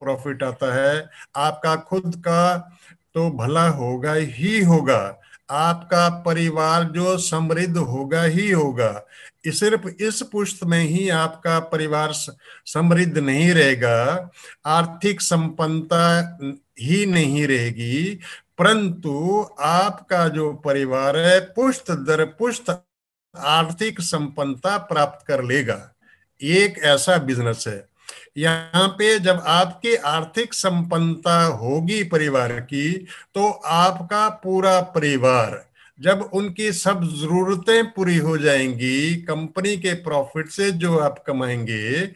profit आता है आपका खुद का तो भला होगा ही होगा आपका परिवार जो समृद्ध होगा ही होगा सिर्फ इस पुष्ट में ही आपका परिवार समृद्ध नहीं रहेगा आर्थिक संपन्नता ही नहीं रहेगी परंतु आपका जो परिवार है पुष्ट दर पुष्ट आर्थिक संपन्नता प्राप्त कर लेगा एक ऐसा बिजनेस है यहाँ पे जब आपकी आर्थिक संपन्नता होगी परिवार की तो आपका पूरा परिवार जब उनकी सब जरूरतें पूरी हो जाएंगी कंपनी के प्रॉफिट से जो आप कमाएंगे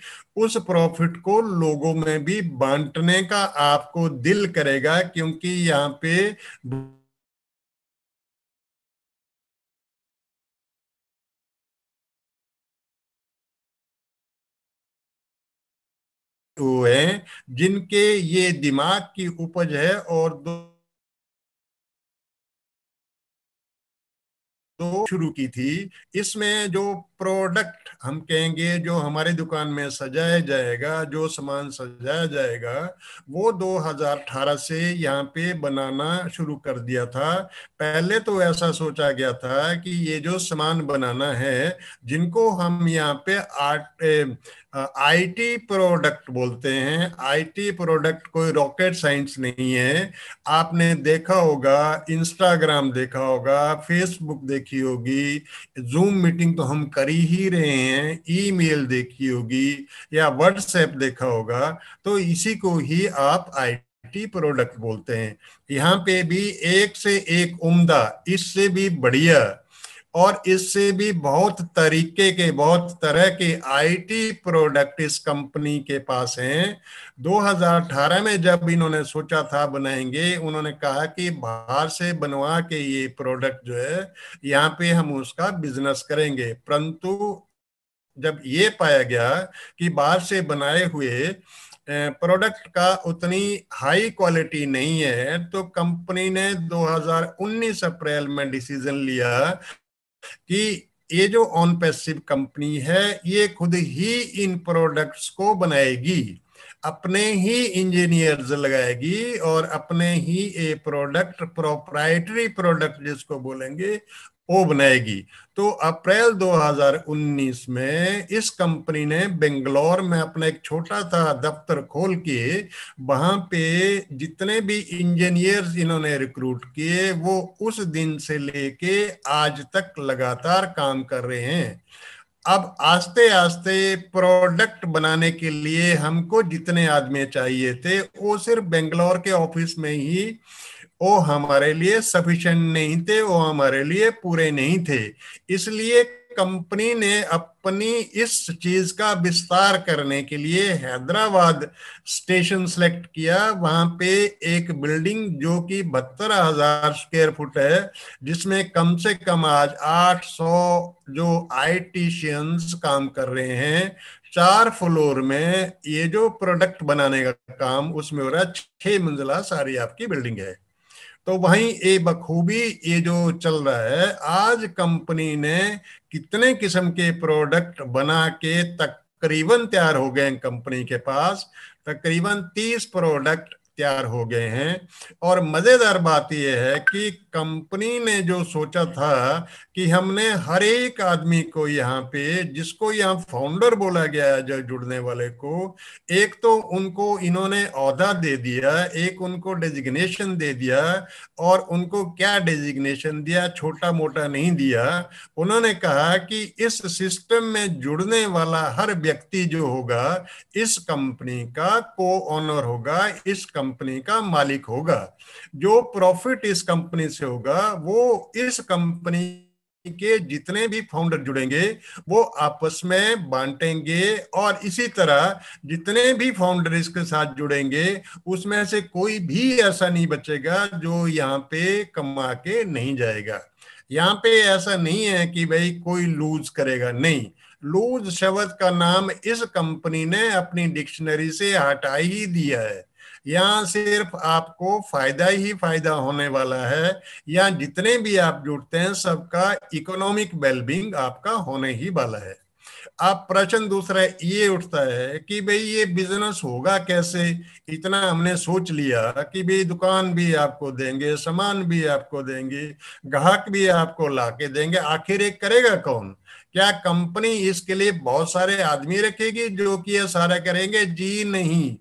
उस प्रॉफिट को लोगों में भी बांटने का आपको दिल करेगा क्योंकि यहाँ पे हुए हैं जिनके ये दिमाग की उपज है और दो दो शुरू की थी इसमें जो प्रोडक्ट हम कहेंगे जो हमारे दुकान में सजाया जाएगा जो सामान सजाया जाएगा वो 2018 से यहाँ पे बनाना शुरू कर दिया था पहले तो ऐसा सोचा गया था कि ये जो सामान बनाना है जिनको हम यहाँ पे आर्ट आईटी प्रोडक्ट बोलते हैं आईटी प्रोडक्ट कोई रॉकेट साइंस नहीं है आपने देखा होगा इंस्टाग्राम देखा होगा फेसबुक देखी होगी जूम मीटिंग तो हम कर कर ही रहे हैं ईमेल देखी होगी या व्हाट्सएप देखा होगा तो इसी को ही आप आई टी प्रोडक्ट बोलते हैं यहाँ पे भी एक से एक उम्दा इससे भी बढ़िया और इससे भी बहुत तरीके के बहुत तरह के आईटी प्रोडक्ट इस कंपनी के पास हैं 2018 में जब इन्होंने सोचा था बनाएंगे उन्होंने कहा कि बाहर से बनवा के ये प्रोडक्ट जो है यहाँ पे हम उसका बिजनेस करेंगे परंतु जब ये पाया गया कि बाहर से बनाए हुए प्रोडक्ट का उतनी हाई क्वालिटी नहीं है तो कंपनी ने 2019 अप्रैल में डिसीजन लिया कि ये जो ऑन पैसिव कंपनी है ये खुद ही इन प्रोडक्ट्स को बनाएगी अपने ही इंजीनियर्स लगाएगी और अपने ही ए प्रोडक्ट प्रोप्राइटरी प्रोडक्ट जिसको बोलेंगे वो बनाएगी तो अप्रैल 2019 में इस कंपनी ने बेंगलोर में अपना एक छोटा सा दफ्तर खोल के वहां पे जितने भी इंजीनियर्स इन्होंने रिक्रूट किए वो उस दिन से लेके आज तक लगातार काम कर रहे हैं अब आस्ते आस्ते प्रोडक्ट बनाने के लिए हमको जितने आदमी चाहिए थे वो सिर्फ बेंगलोर के ऑफिस में ही वो हमारे लिए सफिशियंट नहीं थे वो हमारे लिए पूरे नहीं थे इसलिए कंपनी ने अपनी इस चीज का विस्तार करने के लिए हैदराबाद स्टेशन सेलेक्ट किया वहां पे एक बिल्डिंग जो कि बहत्तर हजार स्क्वेयर फुट है जिसमें कम से कम आज 800 जो आईटीशियंस काम कर रहे हैं चार फ्लोर में ये जो प्रोडक्ट बनाने का काम उसमें हो रहा है छह मंजिला सारी आपकी बिल्डिंग है तो वहीं ये बखूबी ये जो चल रहा है आज कंपनी ने कितने किस्म के प्रोडक्ट बना के तकरीबन तैयार हो गए कंपनी के पास तकरीबन तीस प्रोडक्ट तैयार हो गए हैं और मज़ेदार बात यह है कि कंपनी ने जो सोचा था कि हमने हर एक आदमी को यहाँ पे जिसको यहाँ फाउंडर बोला गया है जो जुड़ने वाले को एक तो उनको इन्होंने अहदा दे दिया एक उनको डेजिग्नेशन दे दिया और उनको क्या डेजिग्नेशन दिया छोटा मोटा नहीं दिया उन्होंने कहा कि इस सिस्टम में जुड़ने वाला हर व्यक्ति जो होगा इस कंपनी का को ऑनर होगा इस कंपनी कंपनी का मालिक होगा जो प्रॉफिट इस कंपनी से होगा वो इस कंपनी के जितने भी फाउंडर जुड़ेंगे वो आपस में बांटेंगे और इसी तरह जितने भी फाउंडर इसके साथ जुड़ेंगे उसमें से कोई भी ऐसा नहीं बचेगा जो यहाँ पे कमा के नहीं जाएगा यहाँ पे ऐसा नहीं है कि भाई कोई लूज करेगा नहीं लूज शब्द का नाम इस कंपनी ने अपनी डिक्शनरी से हटा ही दिया है या सिर्फ आपको फायदा ही फायदा होने वाला है या जितने भी आप जुड़ते हैं सबका इकोनॉमिक वेलबींग आपका होने ही वाला है अब प्रश्न दूसरा ये उठता है कि भाई ये बिजनेस होगा कैसे इतना हमने सोच लिया कि भाई दुकान भी आपको देंगे सामान भी आपको देंगे ग्राहक भी आपको ला के देंगे आखिर एक करेगा कौन क्या कंपनी इसके लिए बहुत सारे आदमी रखेगी जो कि ये सारा करेंगे जी नहीं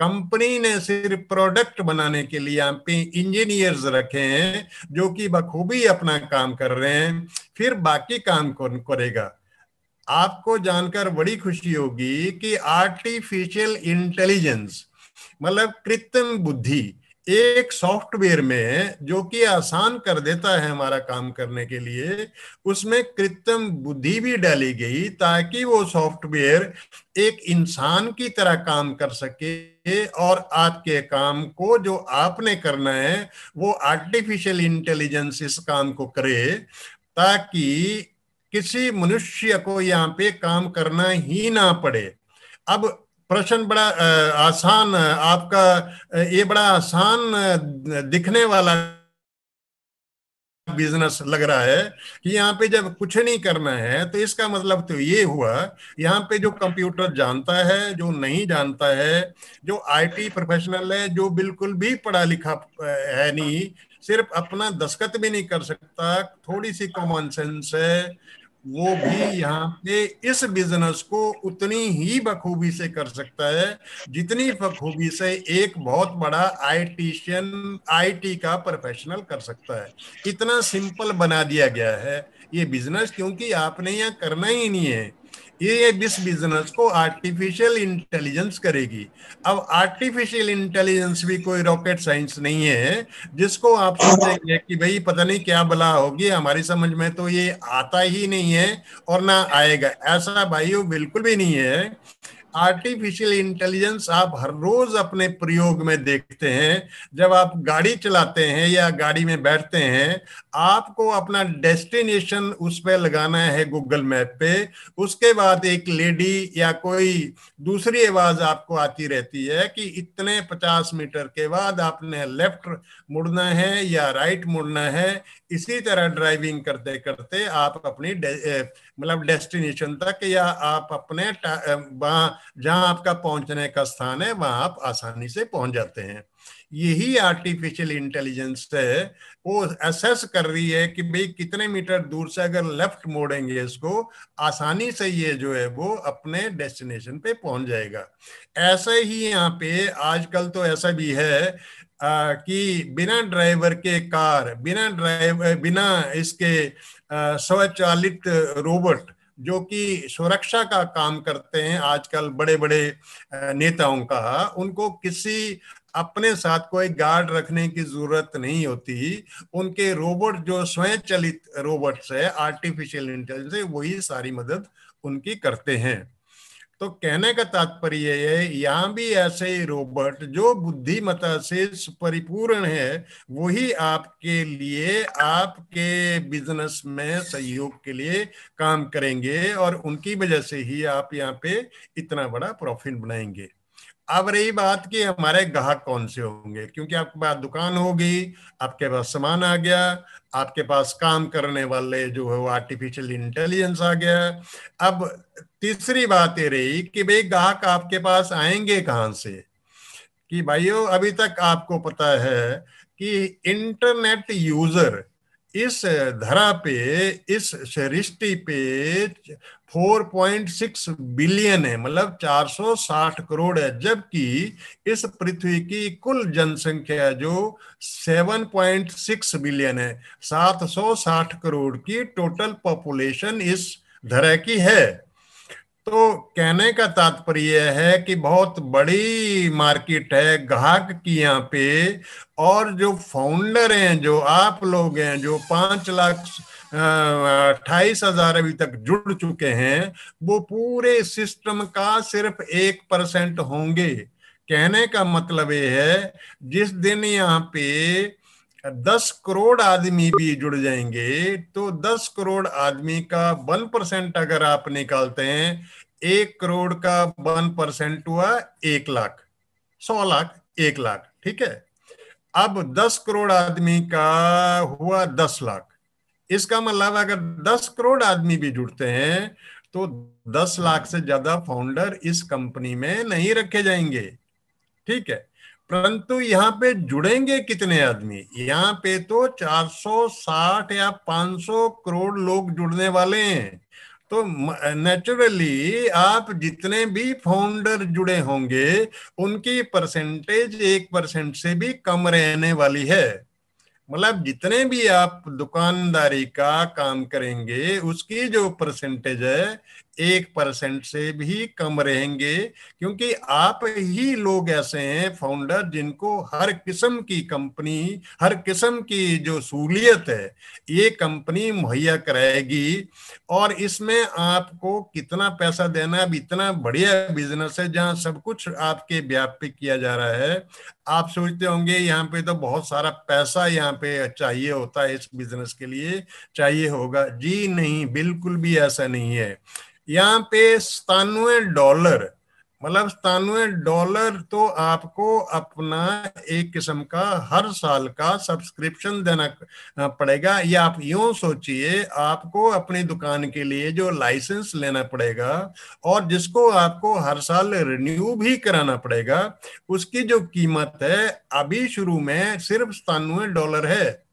कंपनी ने सिर्फ प्रोडक्ट बनाने के लिए आप पे इंजीनियर्स रखे हैं जो कि बखूबी अपना काम कर रहे हैं फिर बाकी काम करेगा आपको जानकर बड़ी खुशी होगी कि आर्टिफिशियल इंटेलिजेंस मतलब कृत्रिम बुद्धि एक सॉफ्टवेयर में जो कि आसान कर देता है हमारा काम करने के लिए उसमें कृत्रिम बुद्धि भी डाली गई ताकि वो सॉफ्टवेयर एक इंसान की तरह काम कर सके और आपके काम को जो आपने करना है वो आर्टिफिशियल इंटेलिजेंस इस काम को करे ताकि किसी मनुष्य को यहाँ पे काम करना ही ना पड़े अब प्रश्न बड़ा आसान आपका ये बड़ा आसान दिखने वाला बिजनेस लग रहा है कि यहाँ पे जब कुछ नहीं करना है तो इसका मतलब तो ये हुआ यहाँ पे जो कंप्यूटर जानता है जो नहीं जानता है जो आईटी प्रोफेशनल है जो बिल्कुल भी पढ़ा लिखा है नहीं सिर्फ अपना दस्खत भी नहीं कर सकता थोड़ी सी कॉमन सेंस है वो भी यहाँ पे इस बिजनेस को उतनी ही बखूबी से कर सकता है जितनी बखूबी से एक बहुत बड़ा आईटीशियन आईटी का प्रोफेशनल कर सकता है इतना सिंपल बना दिया गया है ये बिजनेस क्योंकि आपने यहाँ करना ही नहीं है ये इस बिजनेस को आर्टिफिशियल इंटेलिजेंस करेगी अब आर्टिफिशियल इंटेलिजेंस भी कोई रॉकेट साइंस नहीं है जिसको आप सोचेंगे कि भाई पता नहीं क्या बला होगी हमारी समझ में तो ये आता ही नहीं है और ना आएगा ऐसा भाई बिल्कुल भी नहीं है आर्टिफिशियल इंटेलिजेंस आप हर रोज अपने प्रयोग में देखते हैं जब आप गाड़ी चलाते हैं या गाड़ी में बैठते हैं आपको अपना डेस्टिनेशन उस पर लगाना है गूगल मैप पे उसके बाद एक लेडी या कोई दूसरी आवाज आपको आती रहती है कि इतने पचास मीटर के बाद आपने लेफ्ट मुड़ना है या राइट मुड़ना है इसी तरह ड्राइविंग करते करते आप अपनी मतलब डेस्टिनेशन तक या आप अपने वहाँ जहाँ आपका पहुँचने का स्थान है वहाँ आप आसानी से पहुँच जाते हैं यही आर्टिफिशियल इंटेलिजेंस है वो असेस कर रही है कि भाई कितने मीटर दूर से अगर लेफ्ट मोड़ेंगे इसको आसानी से ये जो है वो अपने डेस्टिनेशन पे पहुंच जाएगा ऐसे ही यहाँ पे आजकल तो ऐसा भी है कि बिना ड्राइवर के कार बिना ड्राइवर बिना इसके स्वचालित रोबोट जो कि सुरक्षा का काम करते हैं आजकल बड़े बड़े नेताओं का उनको किसी अपने साथ कोई गार्ड रखने की जरूरत नहीं होती उनके रोबोट जो स्वयं चलित रोबोट्स है आर्टिफिशियल इंटेलिजेंस वही सारी मदद उनकी करते हैं तो कहने का तात्पर्य है यहाँ भी ऐसे ही रोबोट जो बुद्धिमता से परिपूर्ण है वही आपके लिए आपके बिजनेस में सहयोग के लिए काम करेंगे और उनकी वजह से ही आप यहाँ पे इतना बड़ा प्रॉफिट बनाएंगे अब रही बात कि हमारे ग्राहक कौन से होंगे क्योंकि आपके पास दुकान होगी आपके पास सामान आ गया आपके पास काम करने वाले जो है वो आर्टिफिशियल इंटेलिजेंस आ गया अब तीसरी बात ये रही कि भाई ग्राहक आपके पास आएंगे कहाँ से कि भाइयों अभी तक आपको पता है कि इंटरनेट यूजर इस धरा पे इस सृष्टि पे 4.6 बिलियन है मतलब 460 करोड़ है जबकि इस पृथ्वी की कुल जनसंख्या जो 7.6 बिलियन है 760 करोड़ की टोटल पॉपुलेशन इस धरा की है तो कहने का तात्पर्य है कि बहुत बड़ी मार्केट है ग्राहक की यहाँ पे और जो फाउंडर हैं जो आप लोग हैं जो पांच लाख अट्ठाईस हजार अभी तक जुड़ चुके हैं वो पूरे सिस्टम का सिर्फ एक परसेंट होंगे कहने का मतलब ये है जिस दिन यहाँ पे दस करोड़ आदमी भी जुड़ जाएंगे तो दस करोड़ आदमी का वन परसेंट अगर आप निकालते हैं एक करोड़ का वन परसेंट हुआ एक लाख सौ लाख एक लाख ठीक है अब दस करोड़ आदमी का हुआ दस लाख इसका मतलब अगर दस करोड़ आदमी भी जुड़ते हैं तो दस लाख से ज्यादा फाउंडर इस कंपनी में नहीं रखे जाएंगे ठीक है परंतु यहाँ पे जुड़ेंगे कितने आदमी यहाँ पे तो 460 या 500 करोड़ लोग जुड़ने वाले हैं तो नेचुरली आप जितने भी फाउंडर जुड़े होंगे उनकी परसेंटेज एक परसेंट से भी कम रहने वाली है मतलब जितने भी आप दुकानदारी का काम करेंगे उसकी जो परसेंटेज है एक परसेंट से भी कम रहेंगे क्योंकि आप ही लोग ऐसे हैं फाउंडर जिनको हर किस्म की कंपनी हर किस्म की जो सहूलियत है ये कंपनी मुहैया कराएगी और इसमें आपको कितना पैसा देना अब इतना बढ़िया बिजनेस है जहां सब कुछ आपके व्याप पे किया जा रहा है आप सोचते होंगे यहाँ पे तो बहुत सारा पैसा यहाँ पे चाहिए होता है इस बिजनेस के लिए चाहिए होगा जी नहीं बिल्कुल भी ऐसा नहीं है यहाँ पे सतानवे डॉलर मतलब सतानवे डॉलर तो आपको अपना एक किस्म का हर साल का सब्सक्रिप्शन देना पड़ेगा या आप यूं सोचिए आपको अपनी दुकान के लिए जो लाइसेंस लेना पड़ेगा और जिसको आपको हर साल रिन्यू भी कराना पड़ेगा उसकी जो कीमत है अभी शुरू में सिर्फ सतानवे डॉलर है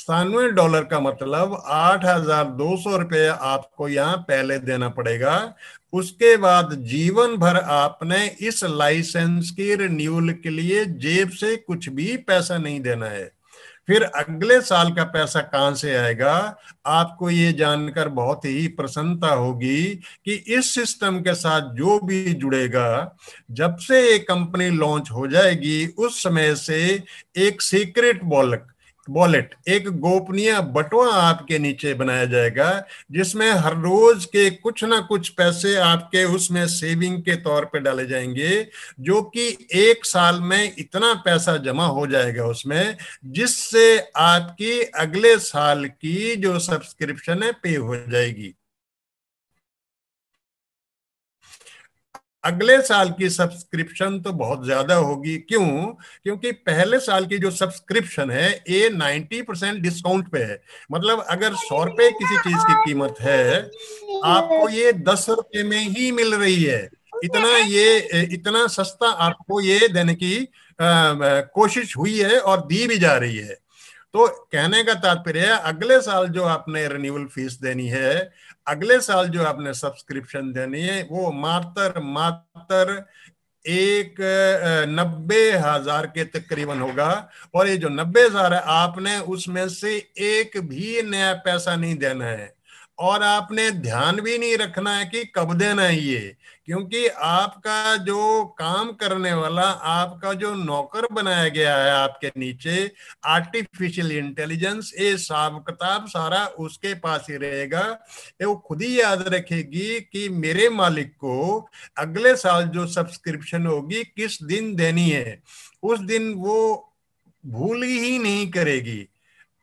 सतानवे डॉलर का मतलब आठ हजार दो सौ रुपये आपको यहाँ पहले देना पड़ेगा उसके बाद जीवन भर आपने इस लाइसेंस की रिन्यूअल के लिए जेब से कुछ भी पैसा नहीं देना है फिर अगले साल का पैसा कहां से आएगा आपको ये जानकर बहुत ही प्रसन्नता होगी कि इस सिस्टम के साथ जो भी जुड़ेगा जब से ये कंपनी लॉन्च हो जाएगी उस समय से एक सीक्रेट बॉलक वॉलेट एक गोपनीय बटवा आपके नीचे बनाया जाएगा जिसमें हर रोज के कुछ ना कुछ पैसे आपके उसमें सेविंग के तौर पे डाले जाएंगे जो कि एक साल में इतना पैसा जमा हो जाएगा उसमें जिससे आपकी अगले साल की जो सब्सक्रिप्शन है पे हो जाएगी अगले साल की सब्सक्रिप्शन तो बहुत ज्यादा होगी क्यों क्योंकि पहले साल की जो सब्सक्रिप्शन है ये नाइन्टी परसेंट डिस्काउंट पे है मतलब अगर सौ रुपये किसी चीज की कीमत है आपको ये दस रुपये में ही मिल रही है इतना ये इतना सस्ता आपको ये देने की आ, कोशिश हुई है और दी भी जा रही है तो कहने का तात्पर्य है अगले साल जो आपने रिन्यूअल फीस देनी है अगले साल जो आपने सब्सक्रिप्शन देनी है वो मात्र मात्र एक नब्बे हजार के तकरीबन होगा और ये जो नब्बे हजार है आपने उसमें से एक भी नया पैसा नहीं देना है और आपने ध्यान भी नहीं रखना है कि कब देना है ये क्योंकि आपका जो काम करने वाला आपका जो नौकर बनाया गया है आपके नीचे आर्टिफिशियल इंटेलिजेंस ये हिसाब किताब सारा उसके पास ही रहेगा वो खुद ही याद रखेगी कि मेरे मालिक को अगले साल जो सब्सक्रिप्शन होगी किस दिन देनी है उस दिन वो भूल ही नहीं करेगी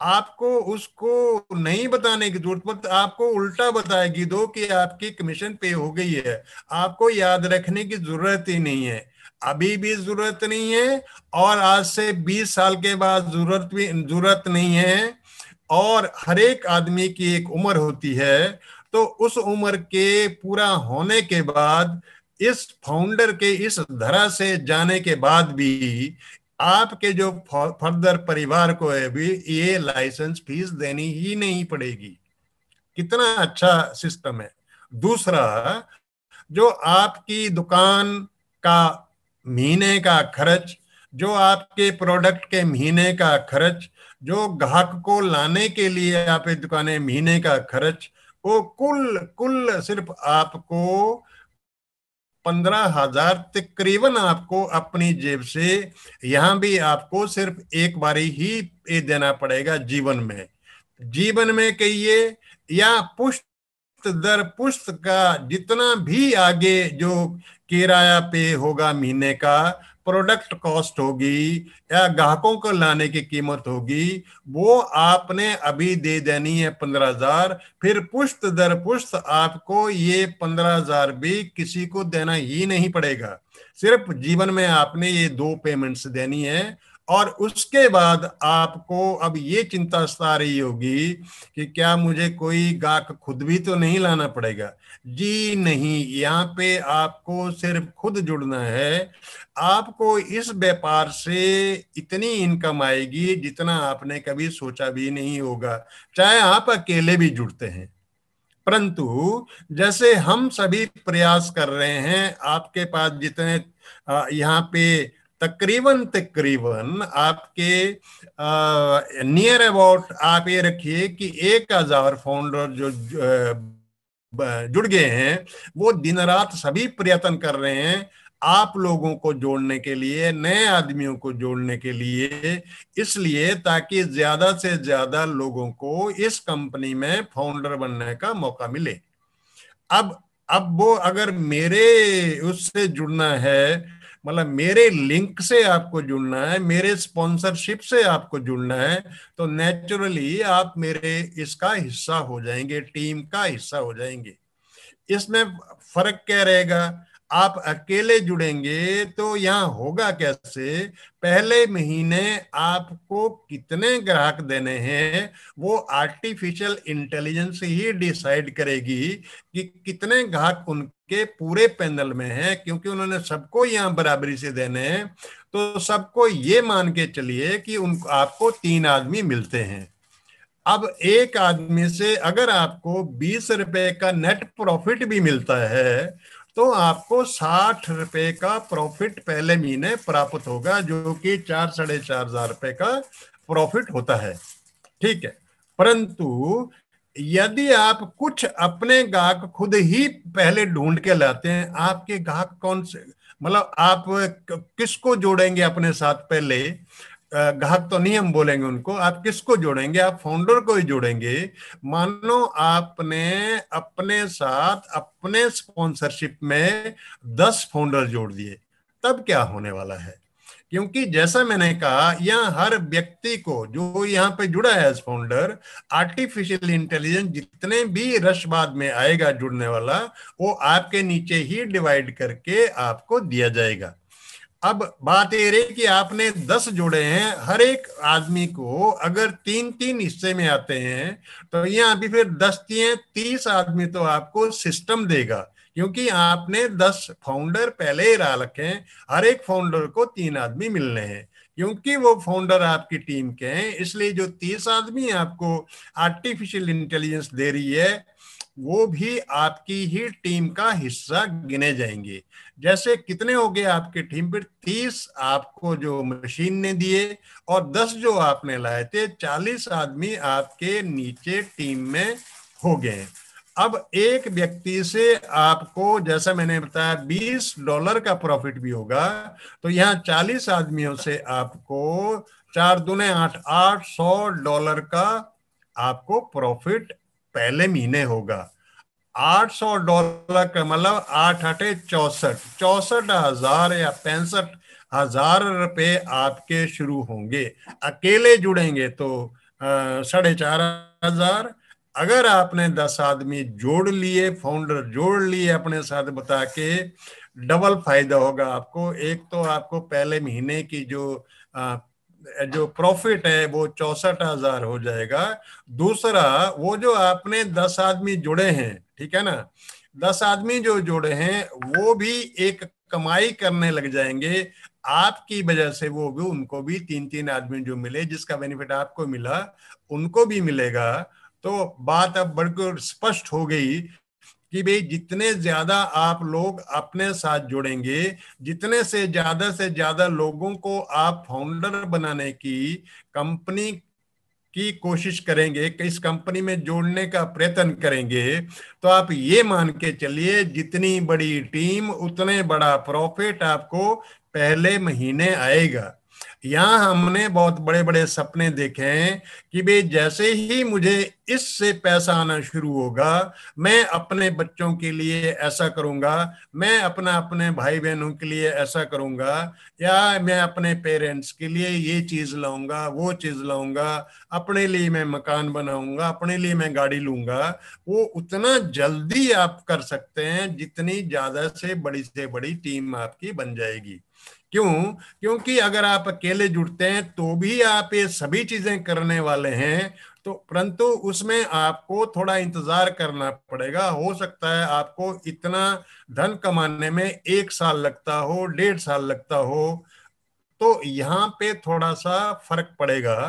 आपको उसको नहीं बताने की जरूरत मतलब आपको उल्टा बताएगी दो कि आपकी कमीशन पे हो गई है आपको याद रखने की जरूरत ही नहीं है अभी भी जरूरत नहीं है और आज से 20 साल के बाद जरूरत भी जरूरत नहीं है और हर एक आदमी की एक उम्र होती है तो उस उम्र के पूरा होने के बाद इस फाउंडर के इस धरा से जाने के बाद भी आपके जो फर्दर परिवार को है भी ये लाइसेंस फीस देनी ही नहीं पड़ेगी कितना अच्छा सिस्टम है दूसरा जो आपकी दुकान का महीने का खर्च जो आपके प्रोडक्ट के महीने का खर्च जो ग्राहक को लाने के लिए आप दुकानें महीने का खर्च वो कुल कुल सिर्फ आपको पंद्रह हजार तकरीबन आपको अपनी जेब से यहां भी आपको सिर्फ एक बारी ही देना पड़ेगा जीवन में जीवन में कहिए या पुष्ट दर पुष्ट का जितना भी आगे जो किराया पे होगा महीने का प्रोडक्ट कॉस्ट होगी या ग्राहकों को लाने की कीमत होगी वो आपने अभी दे देनी है पंद्रह हजार फिर पुष्ट दर पुष्ट आपको ये पंद्रह हजार भी किसी को देना ही नहीं पड़ेगा सिर्फ जीवन में आपने ये दो पेमेंट्स देनी है और उसके बाद आपको अब ये चिंता सता रही होगी कि क्या मुझे कोई गाक खुद भी तो नहीं लाना पड़ेगा जी नहीं यहाँ पे आपको सिर्फ खुद जुड़ना है आपको इस व्यापार से इतनी इनकम आएगी जितना आपने कभी सोचा भी नहीं होगा चाहे आप अकेले भी जुड़ते हैं परंतु जैसे हम सभी प्रयास कर रहे हैं आपके पास जितने यहाँ पे तकरीबन तकरीबन आपके नियर अबाउट आप ये रखिए कि एक हजार फाउंडर जो जुड़ गए हैं वो दिन रात सभी प्रयत्न कर रहे हैं आप लोगों को जोड़ने के लिए नए आदमियों को जोड़ने के लिए इसलिए ताकि ज्यादा से ज्यादा लोगों को इस कंपनी में फाउंडर बनने का मौका मिले अब अब वो अगर मेरे उससे जुड़ना है मतलब मेरे लिंक से आपको जुड़ना है मेरे स्पॉन्सरशिप से आपको जुड़ना है तो नेचुरली आप मेरे इसका हिस्सा हो जाएंगे टीम का हिस्सा हो जाएंगे इसमें फर्क क्या रहेगा आप अकेले जुड़ेंगे तो यहाँ होगा कैसे पहले महीने आपको कितने ग्राहक देने हैं वो आर्टिफिशियल इंटेलिजेंस ही डिसाइड करेगी कि कितने ग्राहक उन के पूरे पैनल में है क्योंकि उन्होंने सबको यहाँ बराबरी से देने हैं तो सबको ये मान के चलिए कि उन आपको तीन आदमी मिलते हैं अब एक आदमी से अगर आपको बीस रुपए का नेट प्रॉफिट भी मिलता है तो आपको साठ रुपए का प्रॉफिट पहले महीने प्राप्त होगा जो कि चार साढ़े चार हजार रुपए का प्रॉफिट होता है ठीक है परंतु यदि आप कुछ अपने गाहक खुद ही पहले ढूंढ के लाते हैं आपके गाहक कौन से मतलब आप किसको जोड़ेंगे अपने साथ पहले ग्राहक तो नहीं हम बोलेंगे उनको आप किसको जोड़ेंगे आप फाउंडर को ही जोड़ेंगे मान लो आपने अपने साथ अपने स्पॉन्सरशिप में दस फाउंडर जोड़ दिए तब क्या होने वाला है क्योंकि जैसा मैंने कहा यहाँ हर व्यक्ति को जो यहाँ पे जुड़ा है एज फाउंडर आर्टिफिशियल इंटेलिजेंस जितने भी रश बाद में आएगा जुड़ने वाला वो आपके नीचे ही डिवाइड करके आपको दिया जाएगा अब बात ये रही कि आपने दस जोड़े हैं हर एक आदमी को अगर तीन तीन हिस्से में आते हैं तो यहाँ अभी फिर दस तीस आदमी तो आपको सिस्टम देगा क्योंकि आपने दस फाउंडर पहले ही रा रखे हैं हर एक फाउंडर को तीन आदमी मिलने हैं क्योंकि वो फाउंडर आपकी टीम के हैं इसलिए जो तीस आदमी आपको आर्टिफिशियल इंटेलिजेंस दे रही है वो भी आपकी ही टीम का हिस्सा गिने जाएंगे जैसे कितने हो गए आपके टीम पर तीस आपको जो मशीन ने दिए और दस जो आपने लाए थे चालीस आदमी आपके नीचे टीम में हो गए अब एक व्यक्ति से आपको जैसा मैंने बताया बीस डॉलर का प्रॉफिट भी होगा तो यहाँ चालीस आदमियों से आपको चार दूने आठ आठ सौ डॉलर का आपको प्रॉफिट पहले महीने होगा आठ सौ डॉलर का मतलब आठ अठे चौसठ चौसठ हजार या पैंसठ हजार रुपये आपके शुरू होंगे अकेले जुड़ेंगे तो साढ़े चार हजार अगर आपने दस आदमी जोड़ लिए फाउंडर जोड़ लिए अपने साथ बता के डबल फायदा होगा आपको एक तो आपको पहले महीने की जो आ, जो प्रॉफिट है वो चौसठ हजार हो जाएगा दूसरा वो जो आपने दस आदमी जुड़े हैं ठीक है ना दस आदमी जो जुड़े हैं वो भी एक कमाई करने लग जाएंगे आपकी वजह से वो भी उनको भी तीन तीन आदमी जो मिले जिसका बेनिफिट आपको मिला उनको भी मिलेगा तो बात अब बिल्कुल स्पष्ट हो गई कि भाई जितने ज्यादा आप लोग अपने साथ जुड़ेंगे जितने से ज्यादा से ज्यादा लोगों को आप फाउंडर बनाने की कंपनी की कोशिश करेंगे कि इस कंपनी में जोड़ने का प्रयत्न करेंगे तो आप ये मान के चलिए जितनी बड़ी टीम उतने बड़ा प्रॉफिट आपको पहले महीने आएगा यहां हमने बहुत बड़े बड़े सपने देखे हैं कि भाई जैसे ही मुझे इससे पैसा आना शुरू होगा मैं अपने बच्चों के लिए ऐसा करूंगा मैं अपना अपने भाई बहनों के लिए ऐसा करूंगा या मैं अपने पेरेंट्स के लिए ये चीज़ लाऊंगा वो चीज़ लाऊंगा अपने लिए मैं मकान बनाऊंगा अपने लिए मैं गाड़ी लूंगा वो उतना जल्दी आप कर सकते हैं जितनी ज़्यादा से बड़ी से बड़ी टीम आपकी बन जाएगी क्यों क्योंकि अगर आप अकेले जुड़ते हैं तो भी आप ये सभी चीजें करने वाले हैं तो परंतु उसमें आपको थोड़ा इंतजार करना पड़ेगा हो सकता है आपको इतना धन कमाने में एक साल लगता हो डेढ़ साल लगता हो तो यहाँ पे थोड़ा सा फर्क पड़ेगा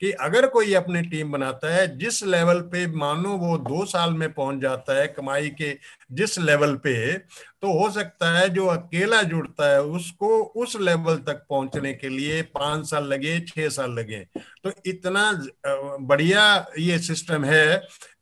कि अगर कोई अपनी टीम बनाता है जिस लेवल पे मानो वो दो साल में पहुंच जाता है कमाई के जिस लेवल पे तो हो सकता है जो अकेला जुड़ता है उसको उस लेवल तक पहुंचने के लिए पांच साल लगे छह साल लगे तो इतना बढ़िया ये सिस्टम है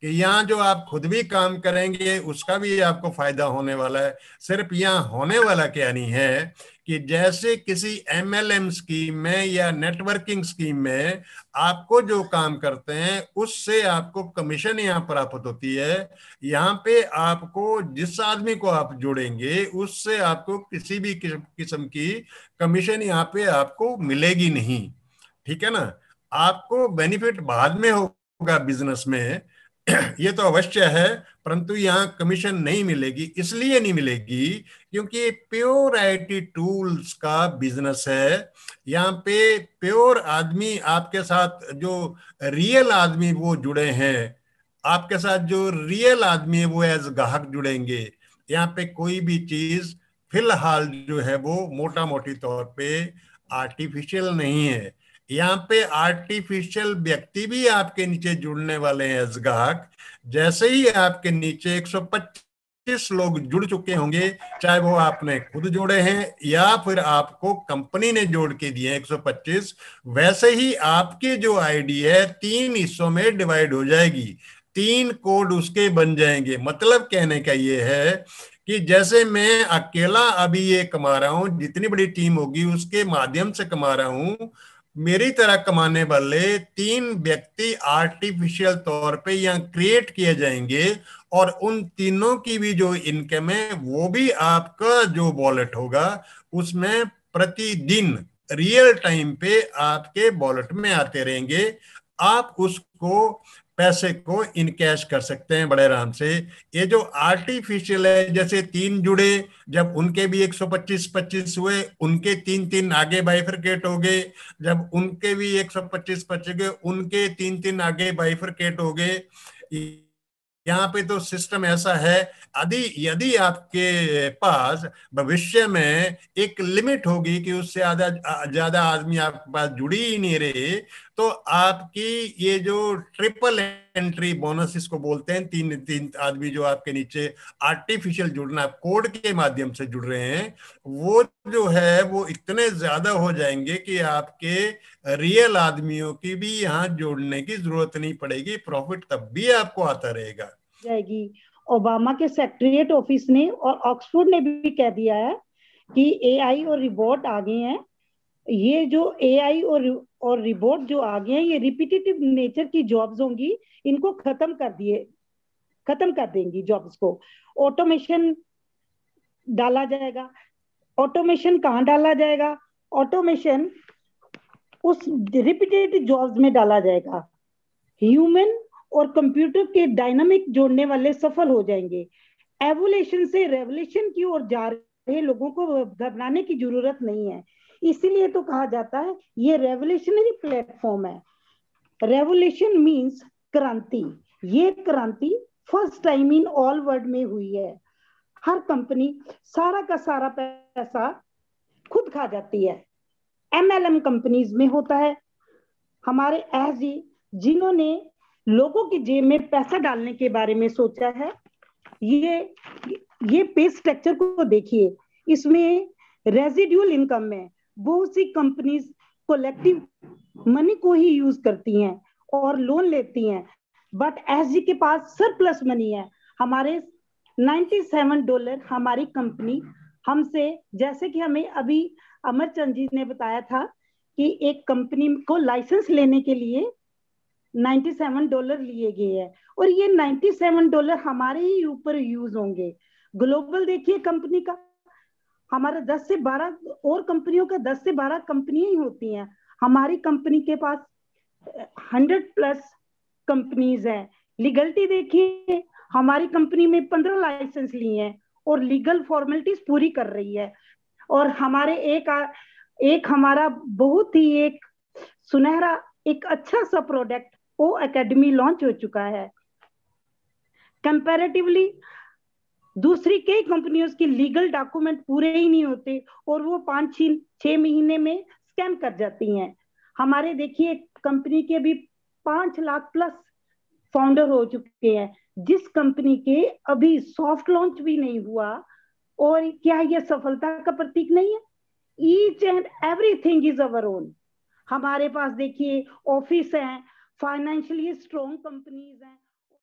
कि यहाँ जो आप खुद भी काम करेंगे उसका भी आपको फायदा होने वाला है सिर्फ यहाँ होने वाला क्या नहीं है कि जैसे किसी एम एल एम स्कीम में या नेटवर्किंग स्कीम में आपको जो काम करते हैं उससे आपको कमीशन यहाँ प्राप्त होती है यहाँ पे आपको जिस आदमी को आप जोड़ेंगे उससे आपको किसी भी किस्म की कमीशन यहाँ पे आपको मिलेगी नहीं ठीक है ना आपको बेनिफिट बाद में होगा बिजनेस में ये तो अवश्य है परंतु यहाँ कमीशन नहीं मिलेगी इसलिए नहीं मिलेगी क्योंकि प्योर आईटी टूल्स का बिजनेस है यहाँ पे प्योर आदमी आपके साथ जो रियल आदमी वो जुड़े हैं आपके साथ जो रियल आदमी है वो एज ग्राहक जुड़ेंगे यहाँ पे कोई भी चीज फिलहाल जो है वो मोटा मोटी तौर पे आर्टिफिशियल नहीं है यहाँ पे आर्टिफिशियल व्यक्ति भी आपके नीचे जुड़ने वाले हैं एज ग्राहक जैसे ही आपके नीचे 125 लोग जुड़ चुके होंगे चाहे वो आपने खुद जोड़े हैं या फिर आपको कंपनी ने जोड़ के दिए 125 वैसे ही आपकी जो आईडी है तीन हिस्सों में डिवाइड हो जाएगी तीन कोड उसके बन जाएंगे मतलब कहने का ये है कि जैसे मैं अकेला अभी ये कमा रहा हूँ जितनी बड़ी टीम होगी उसके माध्यम से कमा रहा हूं मेरी तरह कमाने वाले तीन व्यक्ति आर्टिफिशियल तौर पे यहाँ क्रिएट किए जाएंगे और उन तीनों की भी जो इनकम है वो भी आपका जो वॉलेट होगा उसमें प्रतिदिन रियल टाइम पे आपके वॉलेट में आते रहेंगे आप उसको पैसे को इनकैश कर सकते हैं बड़े आराम से ये जो आर्टिफिशियल है जैसे तीन जुड़े जब उनके भी 125 25 हुए उनके तीन तीन आगे बाइफरकेट हो गए जब उनके भी 125 25 गए उनके तीन तीन आगे बाइफरकेट हो गए यहाँ पे तो सिस्टम ऐसा है यदि यदि आपके पास भविष्य में एक लिमिट होगी कि उससे ज्यादा ज्यादा आदमी आपके पास जुड़ी ही नहीं रहे तो आपकी ये जो ट्रिपल एंट्री बोनस इसको बोलते हैं तीन तीन आदमी जो आपके नीचे आर्टिफिशियल जुड़ना कोड के माध्यम से जुड़ रहे हैं वो जो है वो इतने ज्यादा हो जाएंगे कि आपके रियल आदमियों की भी यहाँ जोड़ने की जरूरत नहीं पड़ेगी प्रॉफिट तब भी आपको आता रहेगा जाएगी ओबामा के सेक्रेटरिएट ऑफिस ने और ऑक्सफोर्ड ने भी कह दिया है कि एआई और रिबोट आ गए हैं ये जो एआई और और रिबोट जो आ गए हैं ये रिपीटेटिव नेचर की जॉब्स होंगी इनको खत्म कर दिए खत्म कर देंगी जॉब्स को ऑटोमेशन डाला जाएगा ऑटोमेशन कहाँ डाला जाएगा ऑटोमेशन उस रिपीटेटिव जॉब्स में डाला जाएगा ह्यूमन और कंप्यूटर के डायनामिक जोड़ने वाले सफल हो जाएंगे एवोल्यूशन से रेवोल्यूशन की ओर जा रहे लोगों को घबराने की जरूरत नहीं है इसीलिए तो कहा जाता है ये रेवोल्यूशनरी प्लेटफॉर्म है रेवोल्यूशन मीन्स क्रांति ये क्रांति first time in all world में हुई है हर कंपनी सारा का सारा पैसा खुद खा जाती है एमएलएम कंपनीज में होता है हमारे एस जी जिन्होंने लोगों की जेब में पैसा डालने के बारे में सोचा है ये ये पे स्ट्रक्चर को देखिए इसमें रेजिड्यूल इनकम में बहुत सी कंपनीज कोलेक्टिव मनी को ही यूज करती हैं और लोन लेती हैं बट एस के पास सरप्लस मनी है हमारे 97 डॉलर हमारी कंपनी हमसे जैसे कि हमें अभी अमर चंद जी ने बताया था कि एक कंपनी को लाइसेंस लेने के लिए 97 डॉलर लिए गए हैं और ये 97 डॉलर हमारे ही ऊपर यूज होंगे ग्लोबल देखिए कंपनी का हमारे 10 से 12 और कंपनियों का 10 से 12 कंपनियां ही होती हैं हमारी कंपनी के पास 100 प्लस कंपनीज हैं लीगलिटी देखिए हमारी कंपनी में 15 लाइसेंस लिए हैं और लीगल फॉर्मेलिटीज पूरी कर रही है और हमारे एक एक हमारा बहुत ही एक सुनहरा एक अच्छा सा प्रोडक्ट ओ एकेडमी लॉन्च हो चुका है कंपेरेटिवली दूसरी कई कंपनियों के लीगल डॉक्यूमेंट पूरे ही नहीं होते और वो पाँच छह महीने में स्कैम कर जाती हैं हमारे देखिए कंपनी के भी पांच लाख प्लस फाउंडर हो चुके हैं जिस कंपनी के अभी सॉफ्ट लॉन्च भी नहीं हुआ और क्या यह सफलता का प्रतीक नहीं है each and everything is our own हमारे पास देखिए ऑफिस हैं फाइनेंशियली स्ट्रॉन्ग कंपनीज हैं